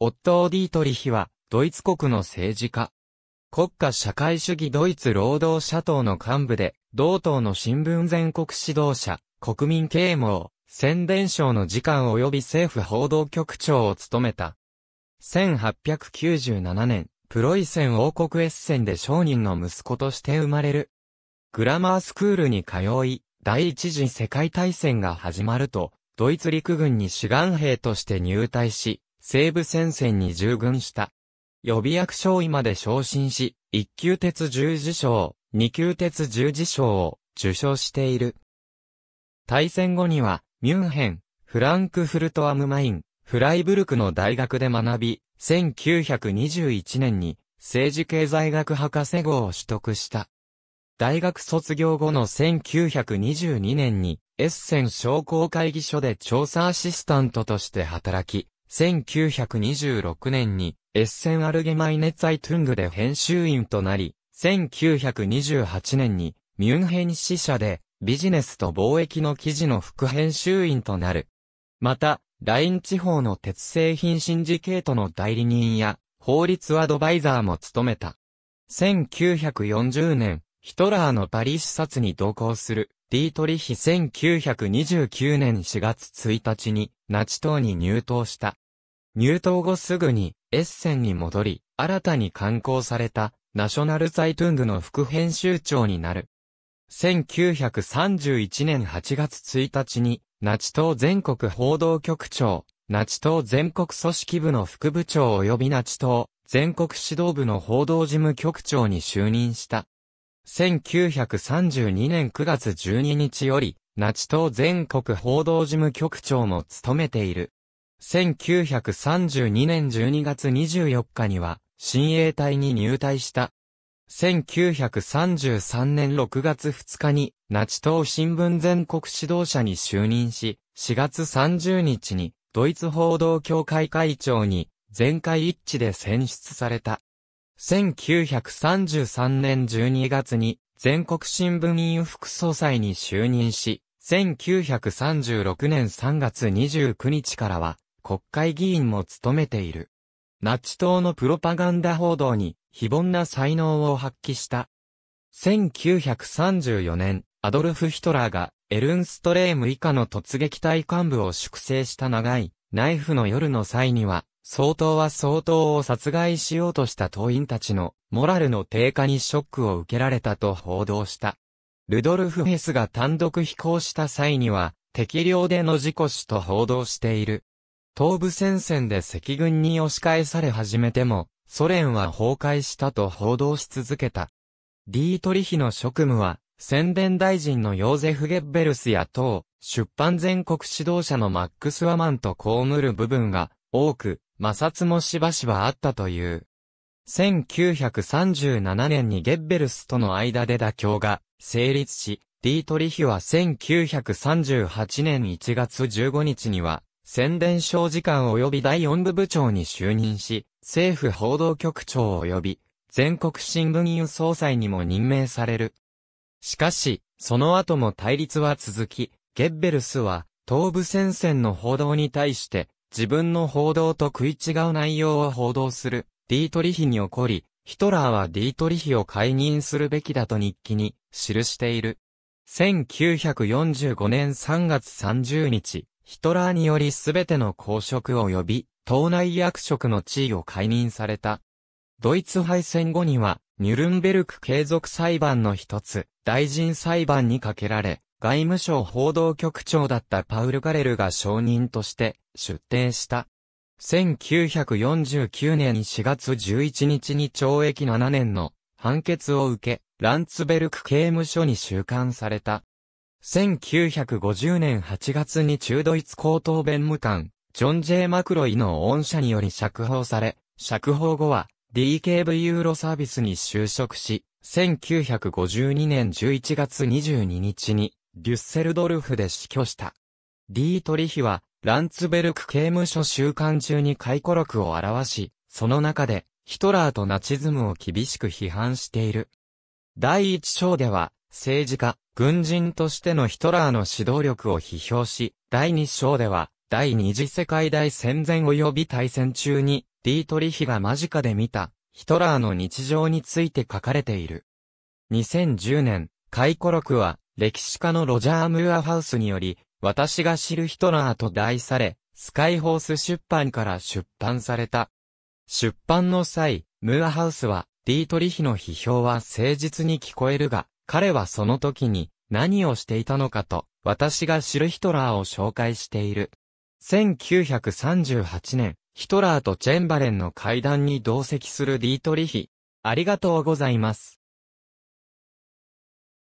オットー・ディートリヒは、ドイツ国の政治家。国家社会主義ドイツ労働者党の幹部で、同党の新聞全国指導者、国民啓蒙、宣伝省の次官及び政府報道局長を務めた。1897年、プロイセン王国エッセンで商人の息子として生まれる。グラマースクールに通い、第一次世界大戦が始まると、ドイツ陸軍に志願兵として入隊し、西部戦線に従軍した。予備役将位まで昇進し、一級鉄十字章、二級鉄十字章を受賞している。対戦後には、ミュンヘン、フランクフルトアムマイン、フライブルクの大学で学び、1921年に政治経済学博士号を取得した。大学卒業後の1922年にエッセン商工会議所で調査アシスタントとして働き、1926年にエッセンアルゲマイネツアイトゥングで編集員となり、1928年にミュンヘン支社でビジネスと貿易の記事の副編集員となる。また、ライン地方の鉄製品シンジケートの代理人や法律アドバイザーも務めた。1940年、ヒトラーのパリ視察に同行するディートリヒ1929年4月1日にナチ党に入党した。入党後すぐにエッセンに戻り、新たに刊行されたナショナルザイトゥングの副編集長になる。1931年8月1日にナチ党全国報道局長、ナチ党全国組織部の副部長及びナチ党全国指導部の報道事務局長に就任した。1932年9月12日より、ナチ党全国報道事務局長も務めている。1932年12月24日には、新衛隊に入隊した。1933年6月2日に、ナチ党新聞全国指導者に就任し、4月30日に、ドイツ報道協会会長に、全会一致で選出された。1933年12月に全国新聞委員副総裁に就任し、1936年3月29日からは国会議員も務めている。ナチ党のプロパガンダ報道に非凡な才能を発揮した。1934年、アドルフ・ヒトラーがエルンストレーム以下の突撃隊幹部を粛清した長いナイフの夜の際には、総統は総統を殺害しようとした党員たちのモラルの低下にショックを受けられたと報道した。ルドルフ・ヘスが単独飛行した際には、適量での事故死と報道している。東部戦線で赤軍に押し返され始めても、ソ連は崩壊したと報道し続けた。ディートリヒの職務は、宣伝大臣のヨーゼフ・ゲッベルスや党、出版全国指導者のマックス・ワマンと被る部分が多く、摩擦もしばしばあったという。1937年にゲッベルスとの間で妥協が成立し、ディートリヒは1938年1月15日には、宣伝省時間及び第4部部長に就任し、政府報道局長及び、全国新聞員総裁にも任命される。しかし、その後も対立は続き、ゲッベルスは、東部戦線の報道に対して、自分の報道と食い違う内容を報道する、ディートリヒに起こり、ヒトラーはディートリヒを解任するべきだと日記に記している。1945年3月30日、ヒトラーによりすべての公職及び党内役職の地位を解任された。ドイツ敗戦後には、ニュルンベルク継続裁判の一つ、大臣裁判にかけられ、外務省報道局長だったパウル・ガレルが証人として出廷した。1949年4月11日に懲役7年の判決を受け、ランツベルク刑務所に収監された。1950年8月に中ドイツ高等弁務官、ジョン・ジェイ・マクロイの恩赦により釈放され、釈放後は DKV ユーロサービスに就職し、1952年11月22日にデュッセルドルフで死去した。ディートリヒは、ランツベルク刑務所収監中に回顧録を表し、その中で、ヒトラーとナチズムを厳しく批判している。第一章では、政治家、軍人としてのヒトラーの指導力を批評し、第二章では、第二次世界大戦前及び大戦中に、ディートリヒが間近で見た、ヒトラーの日常について書かれている。2010年、回顧録は、歴史家のロジャー・ムーアハウスにより、私が知るヒトラーと題され、スカイホース出版から出版された。出版の際、ムーアハウスは、ディートリヒの批評は誠実に聞こえるが、彼はその時に何をしていたのかと、私が知るヒトラーを紹介している。1938年、ヒトラーとチェンバレンの会談に同席するディートリヒ。ありがとうございます。